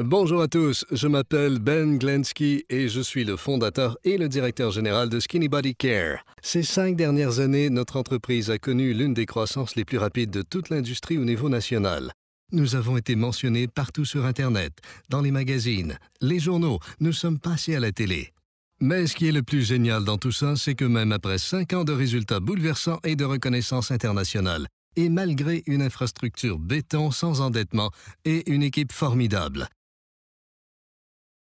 Bonjour à tous, je m'appelle Ben Glensky et je suis le fondateur et le directeur général de Skinny Body Care. Ces cinq dernières années, notre entreprise a connu l'une des croissances les plus rapides de toute l'industrie au niveau national. Nous avons été mentionnés partout sur Internet, dans les magazines, les journaux, nous sommes passés à la télé. Mais ce qui est le plus génial dans tout ça, c'est que même après cinq ans de résultats bouleversants et de reconnaissance internationale, et malgré une infrastructure béton sans endettement et une équipe formidable,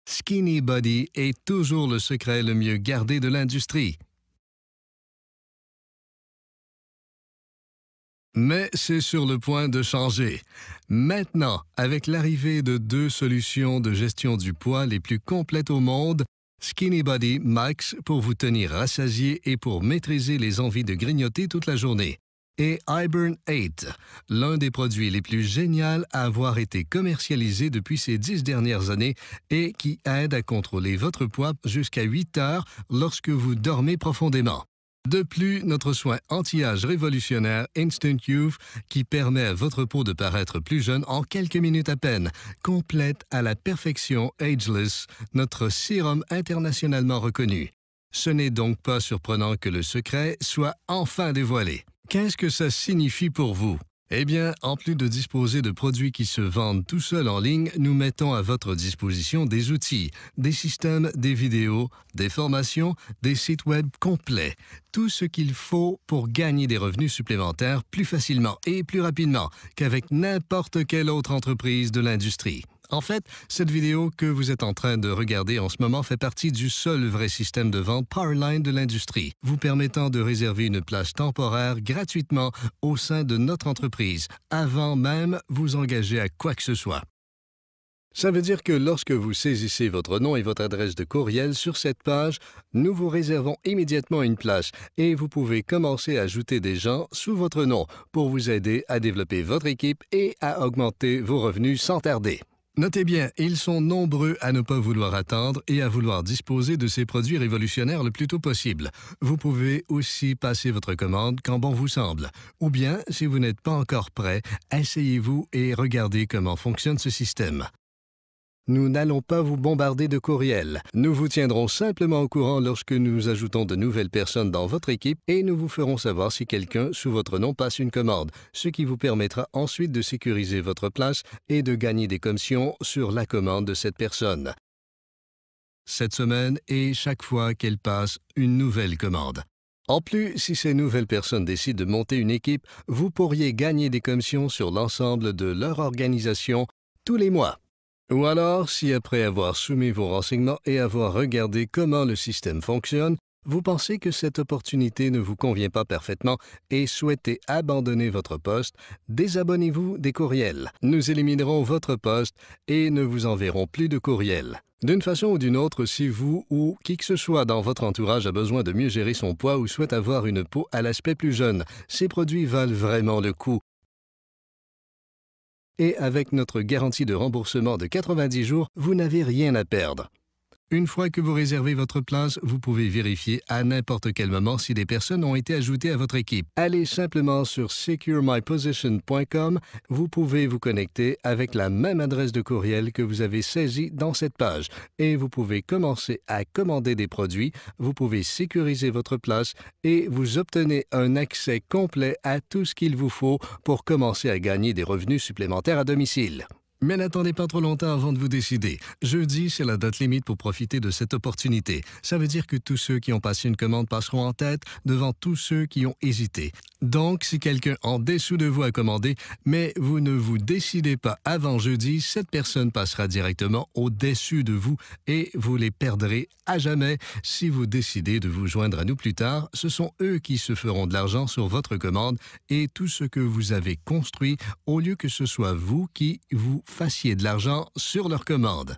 Skinny Body est toujours le secret le mieux gardé de l'industrie. Mais c'est sur le point de changer. Maintenant, avec l'arrivée de deux solutions de gestion du poids les plus complètes au monde, Skinny Body Max pour vous tenir rassasié et pour maîtriser les envies de grignoter toute la journée et iBurn 8, l'un des produits les plus géniaux à avoir été commercialisé depuis ces dix dernières années et qui aide à contrôler votre poids jusqu'à 8 heures lorsque vous dormez profondément. De plus, notre soin anti-âge révolutionnaire Instant Youth, qui permet à votre peau de paraître plus jeune en quelques minutes à peine, complète à la perfection Ageless, notre sérum internationalement reconnu. Ce n'est donc pas surprenant que le secret soit enfin dévoilé. Qu'est-ce que ça signifie pour vous? Eh bien, en plus de disposer de produits qui se vendent tout seuls en ligne, nous mettons à votre disposition des outils, des systèmes, des vidéos, des formations, des sites web complets. Tout ce qu'il faut pour gagner des revenus supplémentaires plus facilement et plus rapidement qu'avec n'importe quelle autre entreprise de l'industrie. En fait, cette vidéo que vous êtes en train de regarder en ce moment fait partie du seul vrai système de vente Powerline de l'industrie, vous permettant de réserver une place temporaire gratuitement au sein de notre entreprise, avant même vous engager à quoi que ce soit. Ça veut dire que lorsque vous saisissez votre nom et votre adresse de courriel sur cette page, nous vous réservons immédiatement une place et vous pouvez commencer à ajouter des gens sous votre nom pour vous aider à développer votre équipe et à augmenter vos revenus sans tarder. Notez bien, ils sont nombreux à ne pas vouloir attendre et à vouloir disposer de ces produits révolutionnaires le plus tôt possible. Vous pouvez aussi passer votre commande quand bon vous semble. Ou bien, si vous n'êtes pas encore prêt, asseyez-vous et regardez comment fonctionne ce système. Nous n'allons pas vous bombarder de courriels. Nous vous tiendrons simplement au courant lorsque nous ajoutons de nouvelles personnes dans votre équipe et nous vous ferons savoir si quelqu'un sous votre nom passe une commande, ce qui vous permettra ensuite de sécuriser votre place et de gagner des commissions sur la commande de cette personne. Cette semaine et chaque fois qu'elle passe une nouvelle commande. En plus, si ces nouvelles personnes décident de monter une équipe, vous pourriez gagner des commissions sur l'ensemble de leur organisation tous les mois. Ou alors, si après avoir soumis vos renseignements et avoir regardé comment le système fonctionne, vous pensez que cette opportunité ne vous convient pas parfaitement et souhaitez abandonner votre poste, désabonnez-vous des courriels. Nous éliminerons votre poste et ne vous enverrons plus de courriels. D'une façon ou d'une autre, si vous ou qui que ce soit dans votre entourage a besoin de mieux gérer son poids ou souhaite avoir une peau à l'aspect plus jeune, ces produits valent vraiment le coup. Et avec notre garantie de remboursement de 90 jours, vous n'avez rien à perdre. Une fois que vous réservez votre place, vous pouvez vérifier à n'importe quel moment si des personnes ont été ajoutées à votre équipe. Allez simplement sur securemyposition.com. Vous pouvez vous connecter avec la même adresse de courriel que vous avez saisie dans cette page et vous pouvez commencer à commander des produits. Vous pouvez sécuriser votre place et vous obtenez un accès complet à tout ce qu'il vous faut pour commencer à gagner des revenus supplémentaires à domicile. Mais n'attendez pas trop longtemps avant de vous décider. Jeudi, c'est la date limite pour profiter de cette opportunité. Ça veut dire que tous ceux qui ont passé une commande passeront en tête devant tous ceux qui ont hésité. Donc, si quelqu'un en dessous de vous a commandé, mais vous ne vous décidez pas avant jeudi, cette personne passera directement au-dessus de vous et vous les perdrez à jamais. Si vous décidez de vous joindre à nous plus tard, ce sont eux qui se feront de l'argent sur votre commande et tout ce que vous avez construit au lieu que ce soit vous qui vous fassiez de l'argent sur leur commande.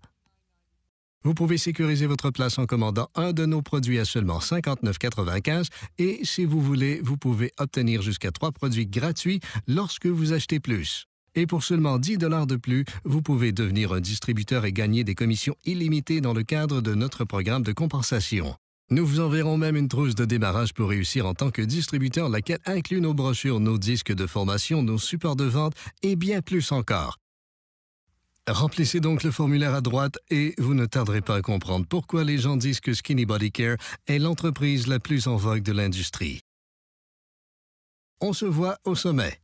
Vous pouvez sécuriser votre place en commandant un de nos produits à seulement 59,95 et si vous voulez, vous pouvez obtenir jusqu'à trois produits gratuits lorsque vous achetez plus. Et pour seulement 10 dollars de plus, vous pouvez devenir un distributeur et gagner des commissions illimitées dans le cadre de notre programme de compensation. Nous vous enverrons même une trousse de démarrage pour réussir en tant que distributeur, laquelle inclut nos brochures, nos disques de formation, nos supports de vente et bien plus encore. Remplissez donc le formulaire à droite et vous ne tarderez pas à comprendre pourquoi les gens disent que Skinny Body Care est l'entreprise la plus en vogue de l'industrie. On se voit au sommet.